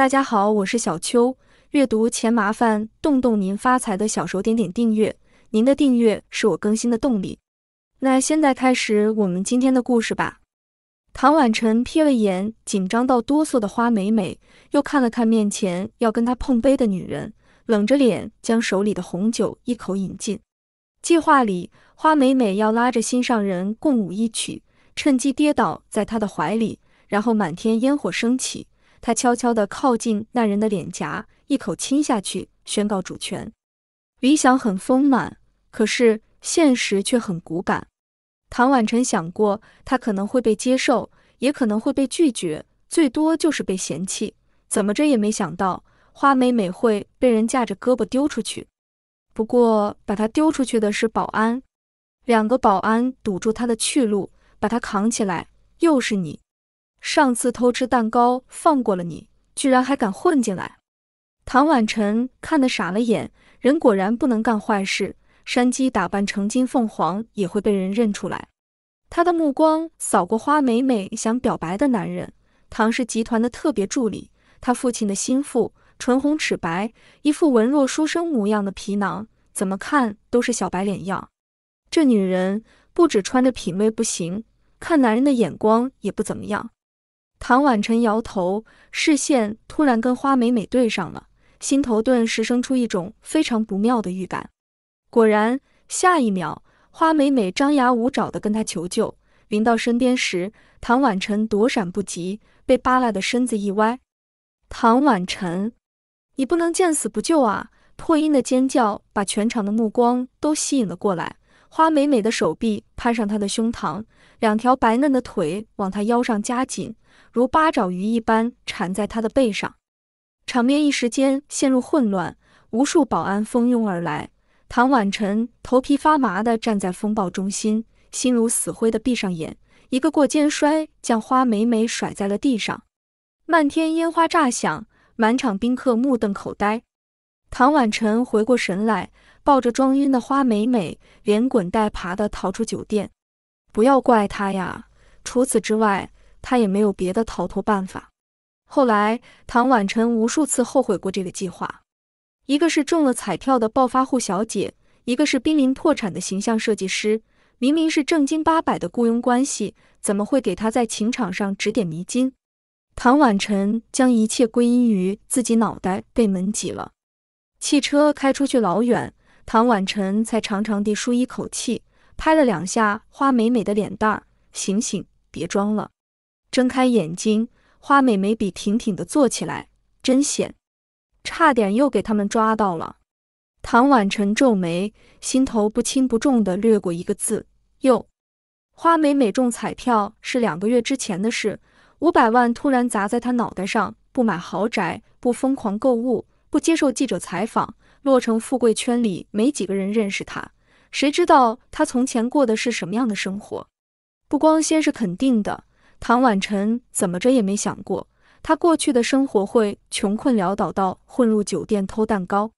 大家好，我是小秋。阅读前麻烦动动您发财的小手，点点订阅。您的订阅是我更新的动力。那现在开始我们今天的故事吧。唐婉晨瞥了眼紧张到哆嗦的花美美，又看了看面前要跟他碰杯的女人，冷着脸将手里的红酒一口饮尽。计划里，花美美要拉着心上人共舞一曲，趁机跌倒在他的怀里，然后满天烟火升起。他悄悄地靠近那人的脸颊，一口亲下去，宣告主权。理想很丰满，可是现实却很骨感。唐婉晨想过，他可能会被接受，也可能会被拒绝，最多就是被嫌弃。怎么着也没想到，花美美会被人架着胳膊丢出去。不过把他丢出去的是保安，两个保安堵住他的去路，把他扛起来。又是你。上次偷吃蛋糕放过了你，居然还敢混进来！唐婉晨看得傻了眼，人果然不能干坏事。山鸡打扮成金凤凰也会被人认出来。他的目光扫过花美美想表白的男人，唐氏集团的特别助理，他父亲的心腹，唇红齿白，一副文弱书生模样的皮囊，怎么看都是小白脸样。这女人不止穿着品味不行，看男人的眼光也不怎么样。唐婉晨摇头，视线突然跟花美美对上了，心头顿时生出一种非常不妙的预感。果然，下一秒，花美美张牙舞爪地跟他求救，临到身边时，唐婉晨躲闪不及，被扒拉的身子一歪。唐婉晨，你不能见死不救啊！破音的尖叫把全场的目光都吸引了过来。花美美的手臂攀上他的胸膛，两条白嫩的腿往他腰上夹紧。如八爪鱼一般缠在他的背上，场面一时间陷入混乱，无数保安蜂拥而来。唐婉晨头皮发麻的站在风暴中心，心如死灰的闭上眼，一个过肩摔将花美美甩在了地上。漫天烟花炸响，满场宾客目瞪口呆。唐婉晨回过神来，抱着装晕的花美美，连滚带爬的逃出酒店。不要怪他呀，除此之外。他也没有别的逃脱办法。后来，唐婉晨无数次后悔过这个计划。一个是中了彩票的暴发户小姐，一个是濒临破产的形象设计师。明明是正经八百的雇佣关系，怎么会给他在情场上指点迷津？唐婉晨将一切归因于自己脑袋被门挤了。汽车开出去老远，唐婉晨才长长地舒一口气，拍了两下花美美的脸蛋儿：“醒醒，别装了。”睁开眼睛，花美眉笔挺挺的坐起来，真险，差点又给他们抓到了。唐婉晨皱眉，心头不轻不重的掠过一个字：又。花美美中彩票是两个月之前的事，五百万突然砸在她脑袋上，不买豪宅，不疯狂购物，不接受记者采访，落成富贵圈里没几个人认识她，谁知道她从前过的是什么样的生活？不光鲜是肯定的。唐婉晨怎么着也没想过，他过去的生活会穷困潦倒到混入酒店偷蛋糕。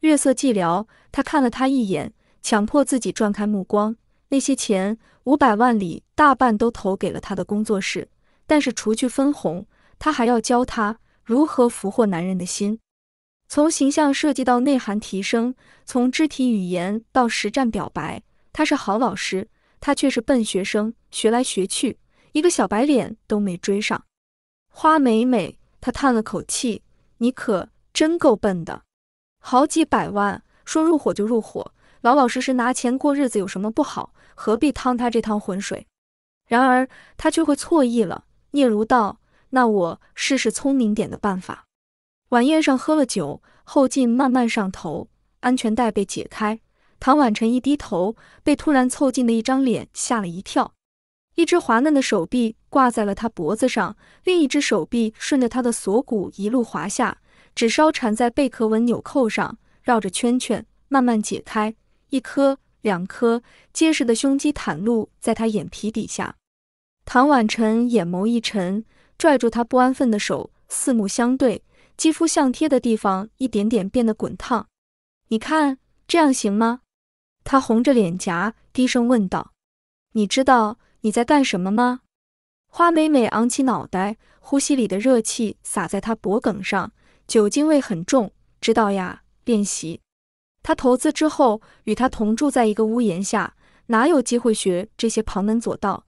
月色寂寥，他看了他一眼，强迫自己转开目光。那些钱五百万里大半都投给了他的工作室，但是除去分红，他还要教他如何俘获男人的心，从形象设计到内涵提升，从肢体语言到实战表白。他是好老师，他却是笨学生，学来学去。一个小白脸都没追上，花美美，他叹了口气：“你可真够笨的，好几百万说入伙就入伙，老老实实拿钱过日子有什么不好？何必趟他这趟浑水？”然而他却会错意了。聂如道：“那我试试聪明点的办法。”晚宴上喝了酒，后劲慢慢上头，安全带被解开，唐婉晨一低头，被突然凑近的一张脸吓了一跳。一只滑嫩的手臂挂在了他脖子上，另一只手臂顺着他的锁骨一路滑下，纸稍缠在贝壳纹纽扣上，绕着圈圈，慢慢解开，一颗、两颗，结实的胸肌袒露在他眼皮底下。唐婉晨眼眸一沉，拽住他不安分的手，四目相对，肌肤相贴的地方一点点变得滚烫。你看这样行吗？他红着脸颊低声问道。你知道？你在干什么吗？花美美昂起脑袋，呼吸里的热气洒在她脖梗上，酒精味很重。知道呀，练习。他投资之后，与他同住在一个屋檐下，哪有机会学这些旁门左道？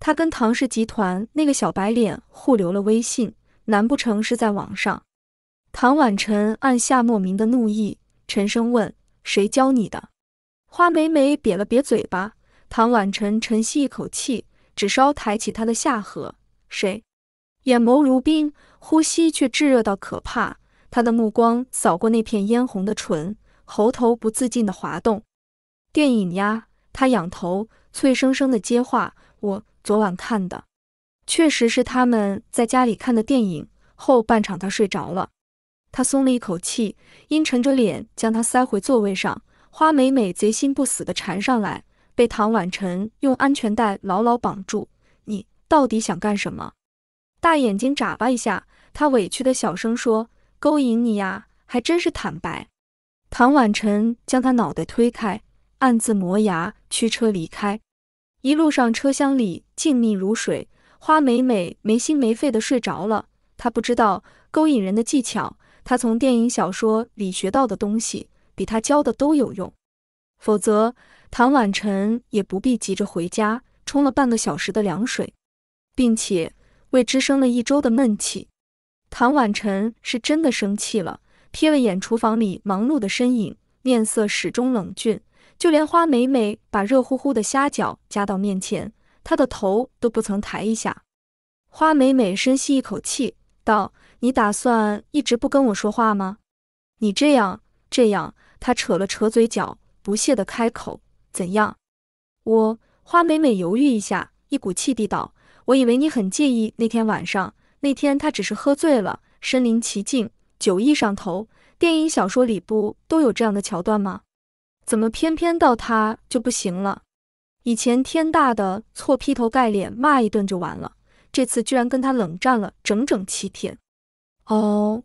他跟唐氏集团那个小白脸互留了微信，难不成是在网上？唐婉晨按下莫名的怒意，沉声问：“谁教你的？”花美美瘪了瘪嘴巴。唐婉晨沉吸一口气，只稍抬起他的下颌，谁？眼眸如冰，呼吸却炙热到可怕。他的目光扫过那片嫣红的唇，喉头不自禁的滑动。电影呀！他仰头，脆生生的接话：“我昨晚看的，确实是他们在家里看的电影。后半场他睡着了。”他松了一口气，阴沉着脸将他塞回座位上。花美美贼心不死的缠上来。被唐婉晨用安全带牢牢绑住，你到底想干什么？大眼睛眨巴一下，他委屈的小声说：“勾引你呀，还真是坦白。”唐婉晨将他脑袋推开，暗自磨牙，驱车离开。一路上车厢里静谧如水，花美美没心没肺的睡着了。他不知道勾引人的技巧，他从电影小说里学到的东西，比他教的都有用。否则，唐婉晨也不必急着回家，冲了半个小时的凉水，并且为支撑了一周的闷气，唐婉晨是真的生气了。瞥了眼厨房里忙碌的身影，面色始终冷峻，就连花美美把热乎乎的虾饺夹到面前，她的头都不曾抬一下。花美美深吸一口气，道：“你打算一直不跟我说话吗？你这样，这样。”她扯了扯嘴角。不屑地开口：“怎样？”我花美美犹豫一下，一股气地道：“我以为你很介意那天晚上。那天他只是喝醉了，身临其境，酒意上头。电影、小说里不都有这样的桥段吗？怎么偏偏到他就不行了？以前天大的错，劈头盖脸骂一顿就完了，这次居然跟他冷战了整整七天。”哦，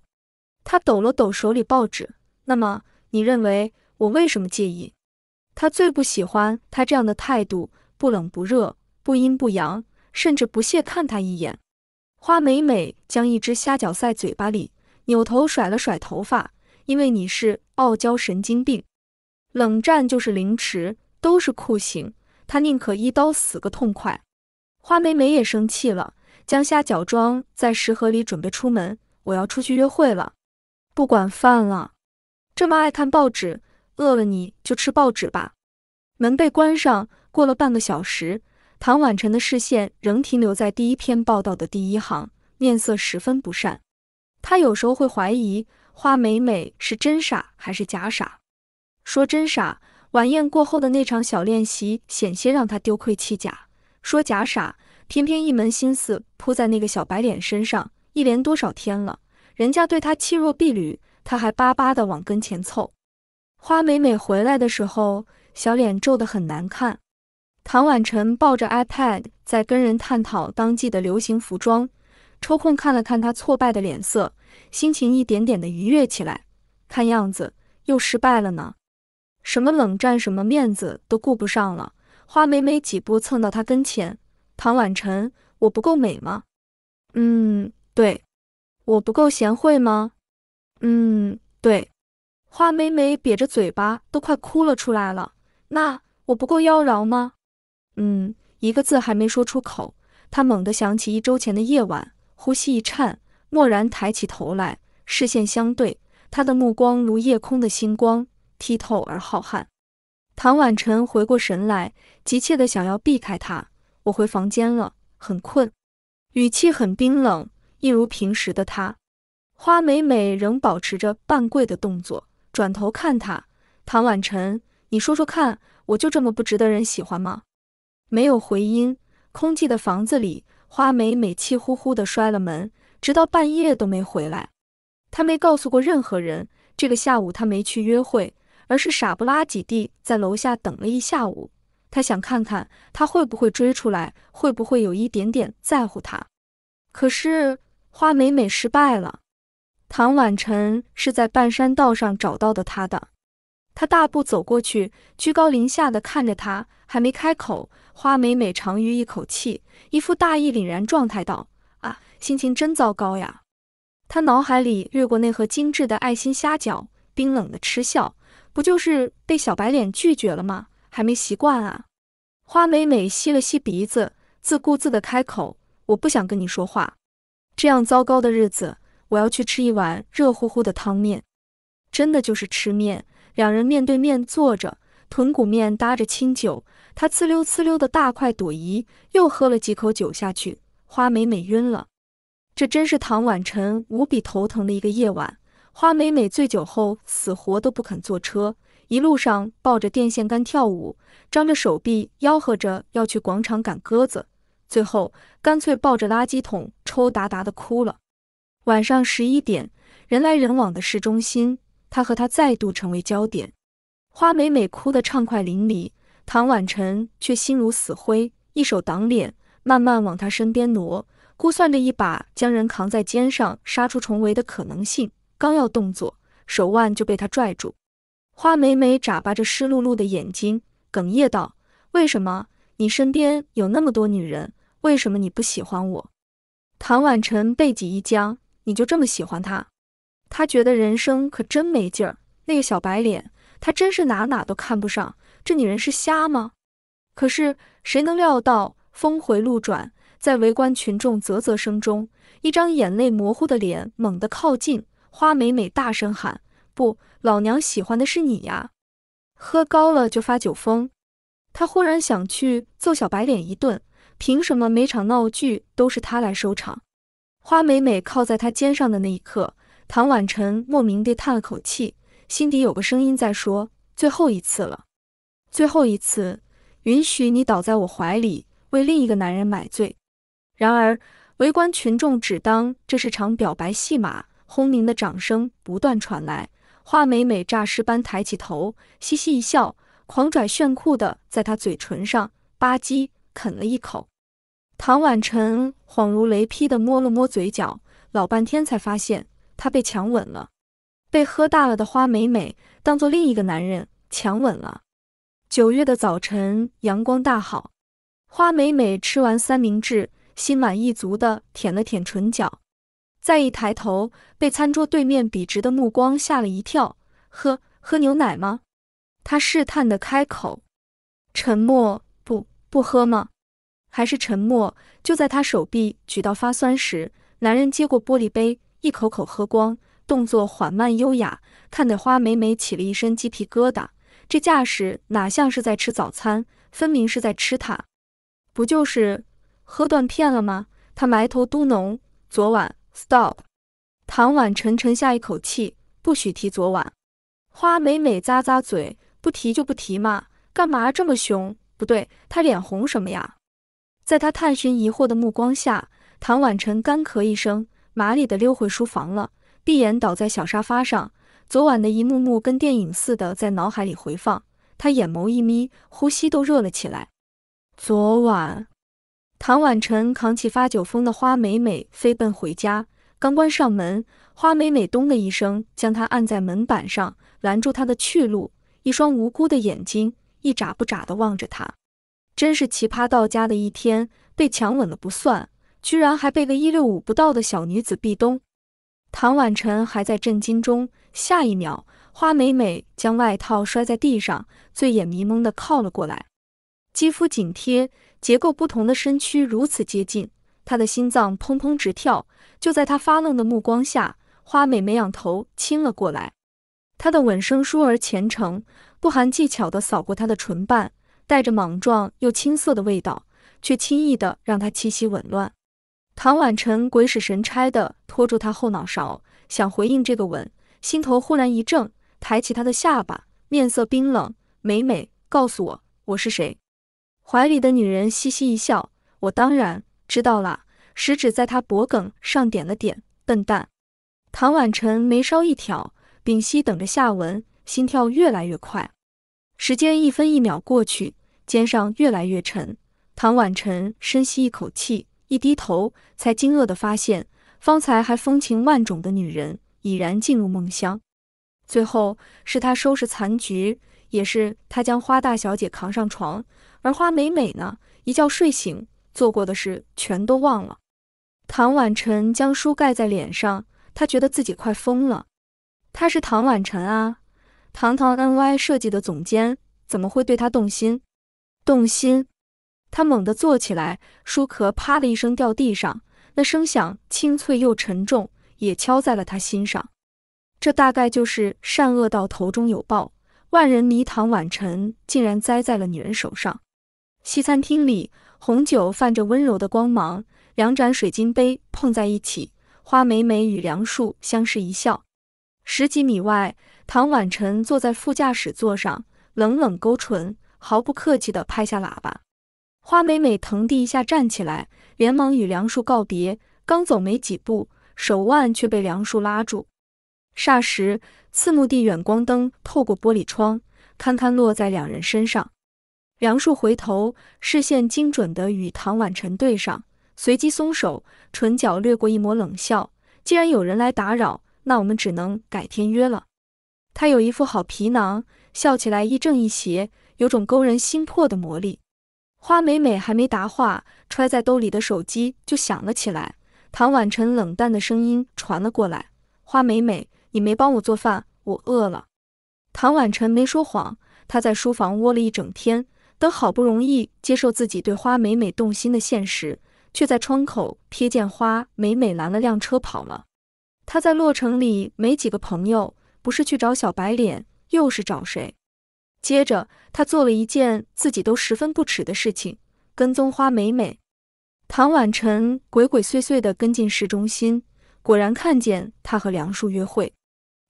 他抖了抖手里报纸。那么，你认为？我为什么介意？他最不喜欢他这样的态度，不冷不热，不阴不阳，甚至不屑看他一眼。花美美将一只虾饺塞嘴巴里，扭头甩了甩头发。因为你是傲娇神经病，冷战就是凌迟，都是酷刑。他宁可一刀死个痛快。花美美也生气了，将虾饺装在食盒里，准备出门。我要出去约会了，不管饭了。这么爱看报纸。饿了你就吃报纸吧。门被关上，过了半个小时，唐婉晨的视线仍停留在第一篇报道的第一行，面色十分不善。他有时候会怀疑花美美是真傻还是假傻。说真傻，晚宴过后的那场小练习险些让他丢盔弃甲；说假傻，偏偏一门心思扑在那个小白脸身上，一连多少天了，人家对他弃若敝履，他还巴巴的往跟前凑。花美美回来的时候，小脸皱的很难看。唐婉晨抱着 iPad 在跟人探讨当季的流行服装，抽空看了看她挫败的脸色，心情一点点的愉悦起来。看样子又失败了呢。什么冷战，什么面子都顾不上了。花美美几步蹭到他跟前，唐婉晨，我不够美吗？嗯，对。我不够贤惠吗？嗯，对。花美美瘪着嘴巴，都快哭了出来了。那我不够妖娆吗？嗯，一个字还没说出口，她猛地想起一周前的夜晚，呼吸一颤，蓦然抬起头来，视线相对，她的目光如夜空的星光，剔透而浩瀚。唐婉晨回过神来，急切的想要避开她。我回房间了，很困，语气很冰冷，一如平时的她。花美美仍保持着半跪的动作。转头看他，唐婉晨，你说说看，我就这么不值得人喜欢吗？没有回音，空寂的房子里，花美美气呼呼地摔了门，直到半夜都没回来。她没告诉过任何人，这个下午她没去约会，而是傻不拉几地在楼下等了一下午。她想看看他会不会追出来，会不会有一点点在乎她。可是花美美失败了。唐婉晨是在半山道上找到的他的，他大步走过去，居高临下的看着他，还没开口，花美美长吁一口气，一副大义凛然状态道：“啊，心情真糟糕呀。”他脑海里掠过那盒精致的爱心虾饺，冰冷的嗤笑：“不就是被小白脸拒绝了吗？还没习惯啊。”花美美吸了吸鼻子，自顾自的开口：“我不想跟你说话，这样糟糕的日子。”我要去吃一碗热乎乎的汤面，真的就是吃面。两人面对面坐着，豚骨面搭着清酒，他呲溜呲溜的大快朵颐，又喝了几口酒下去，花美美晕了。这真是唐婉晨无比头疼的一个夜晚。花美美醉酒后死活都不肯坐车，一路上抱着电线杆跳舞，张着手臂吆喝着要去广场赶鸽子，最后干脆抱着垃圾桶抽嗒嗒的哭了。晚上十一点，人来人往的市中心，他和她再度成为焦点。花美美哭得畅快淋漓，唐婉晨却心如死灰，一手挡脸，慢慢往他身边挪，估算着一把将人扛在肩上杀出重围的可能性。刚要动作，手腕就被他拽住。花美美眨巴着湿漉漉的眼睛，哽咽道：“为什么你身边有那么多女人？为什么你不喜欢我？”唐婉晨背脊一僵。你就这么喜欢他？他觉得人生可真没劲儿。那个小白脸，他真是哪哪都看不上。这女人是瞎吗？可是谁能料到峰回路转，在围观群众啧啧声中，一张眼泪模糊的脸猛地靠近。花美美大声喊：“不，老娘喜欢的是你呀！”喝高了就发酒疯，她忽然想去揍小白脸一顿。凭什么每场闹剧都是她来收场？花美美靠在他肩上的那一刻，唐婉晨莫名地叹了口气，心底有个声音在说：“最后一次了，最后一次，允许你倒在我怀里，为另一个男人买醉。”然而，围观群众只当这是场表白戏码，轰鸣的掌声不断传来。花美美诈尸般抬起头，嘻嘻一笑，狂拽炫酷的在他嘴唇上吧唧啃了一口。唐婉晨恍如雷劈的摸了摸嘴角，老半天才发现他被强吻了，被喝大了的花美美当做另一个男人强吻了。九月的早晨，阳光大好，花美美吃完三明治，心满意足的舔了舔唇角，再一抬头，被餐桌对面笔直的目光吓了一跳。喝喝牛奶吗？他试探的开口。沉默，不不喝吗？还是沉默。就在他手臂举到发酸时，男人接过玻璃杯，一口口喝光，动作缓慢优雅，看得花美美起了一身鸡皮疙瘩。这架势哪像是在吃早餐，分明是在吃他。不就是喝断片了吗？他埋头嘟哝。昨晚，stop。唐婉沉沉下一口气，不许提昨晚。花美美咂咂嘴，不提就不提嘛，干嘛这么凶？不对，他脸红什么呀？在他探寻疑惑的目光下，唐婉晨干咳一声，麻利的溜回书房了，闭眼倒在小沙发上。昨晚的一幕幕跟电影似的在脑海里回放，他眼眸一眯，呼吸都热了起来。昨晚，唐婉晨扛起发酒疯的花美美飞奔回家，刚关上门，花美美咚的一声将他按在门板上，拦住他的去路，一双无辜的眼睛一眨不眨的望着他。真是奇葩到家的一天，被强吻了不算，居然还被个一六五不到的小女子壁咚。唐婉晨还在震惊中，下一秒，花美美将外套摔在地上，醉眼迷蒙的靠了过来，肌肤紧贴，结构不同的身躯如此接近，她的心脏砰砰直跳。就在他发愣的目光下，花美美仰头亲了过来，她的吻生疏而虔诚，不含技巧的扫过她的唇瓣。带着莽撞又青涩的味道，却轻易的让他气息紊乱。唐婉晨鬼使神差的拖住他后脑勺，想回应这个吻，心头忽然一怔，抬起他的下巴，面色冰冷。美美，告诉我，我是谁？怀里的女人嘻嘻一笑，我当然知道啦。食指在他脖梗上点了点，笨蛋。唐婉晨眉梢一挑，屏息等着下文，心跳越来越快。时间一分一秒过去。肩上越来越沉，唐婉晨深吸一口气，一低头才惊愕地发现，方才还风情万种的女人已然进入梦乡。最后是他收拾残局，也是他将花大小姐扛上床，而花美美呢，一觉睡醒，做过的事全都忘了。唐婉晨将书盖在脸上，他觉得自己快疯了。他是唐婉晨啊，堂堂 N Y 设计的总监，怎么会对他动心？动心，他猛地坐起来，书壳啪的一声掉地上，那声响清脆又沉重，也敲在了他心上。这大概就是善恶到头终有报，万人迷唐晚晨竟然栽在了女人手上。西餐厅里，红酒泛着温柔的光芒，两盏水晶杯碰在一起，花美美与梁树相视一笑。十几米外，唐晚晨坐在副驾驶座上，冷冷勾唇。毫不客气地拍下喇叭，花美美腾地一下站起来，连忙与梁树告别。刚走没几步，手腕却被梁树拉住。霎时，刺目的远光灯透过玻璃窗，堪堪落在两人身上。梁树回头，视线精准地与唐婉晨对上，随即松手，唇角掠过一抹冷笑。既然有人来打扰，那我们只能改天约了。他有一副好皮囊，笑起来亦正亦邪。有种勾人心魄的魔力。花美美还没答话，揣在兜里的手机就响了起来。唐婉晨冷淡的声音传了过来：“花美美，你没帮我做饭，我饿了。”唐婉晨没说谎，他在书房窝了一整天，等好不容易接受自己对花美美动心的现实，却在窗口瞥见花美美拦了辆车跑了。他在洛城里没几个朋友，不是去找小白脸，又是找谁？接着，他做了一件自己都十分不耻的事情——跟踪花美美。唐婉晨鬼鬼祟祟的跟进市中心，果然看见他和梁树约会。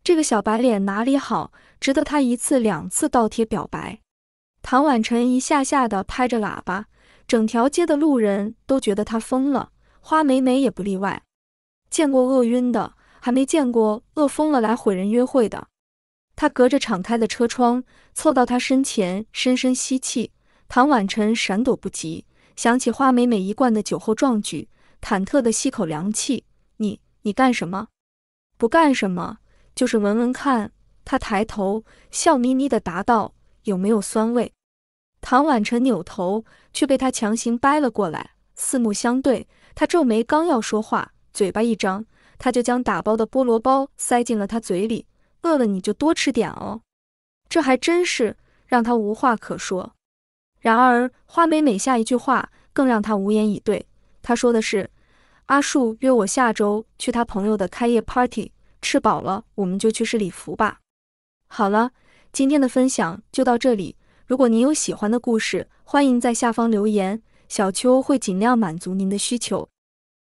这个小白脸哪里好，值得他一次两次倒贴表白？唐婉晨一下下的拍着喇叭，整条街的路人都觉得他疯了，花美美也不例外。见过饿晕的，还没见过饿疯了来毁人约会的。他隔着敞开的车窗凑到他身前，深深吸气。唐婉晨闪躲不及，想起花美美一贯的酒后壮举，忐忑的吸口凉气：“你你干什么？不干什么，就是闻闻看。”他抬头笑眯眯的答道：“有没有酸味？”唐婉晨扭头，却被他强行掰了过来。四目相对，他皱眉，刚要说话，嘴巴一张，他就将打包的菠萝包塞进了他嘴里。饿了你就多吃点哦，这还真是让他无话可说。然而花美美下一句话更让他无言以对。他说的是：“阿树约我下周去他朋友的开业 party，吃饱了我们就去试礼服吧。”好了，今天的分享就到这里。如果您有喜欢的故事，欢迎在下方留言，小秋会尽量满足您的需求。